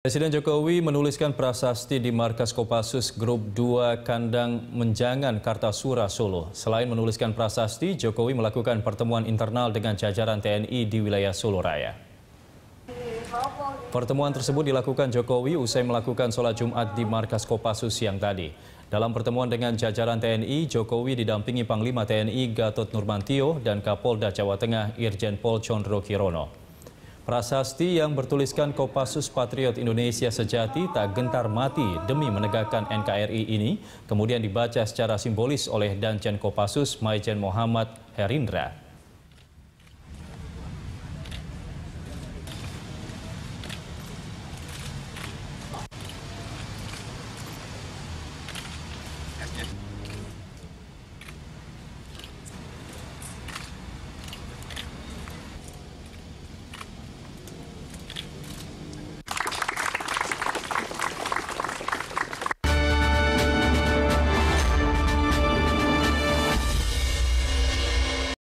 Presiden Jokowi menuliskan prasasti di markas Kopassus Grup 2 Kandang Menjangan Kartasura Solo. Selain menuliskan prasasti, Jokowi melakukan pertemuan internal dengan jajaran TNI di wilayah Solo Raya. Pertemuan tersebut dilakukan Jokowi usai melakukan sholat Jumat di markas Kopassus siang tadi. Dalam pertemuan dengan jajaran TNI, Jokowi didampingi Panglima TNI Gatot Nurmantio dan Kapolda Jawa Tengah Irjen Pol Chondro Kirono. Prasasti yang bertuliskan Kopassus Patriot Indonesia Sejati tak gentar mati demi menegakkan NKRI ini kemudian dibaca secara simbolis oleh Danjen Kopassus Maijen Muhammad Herindra.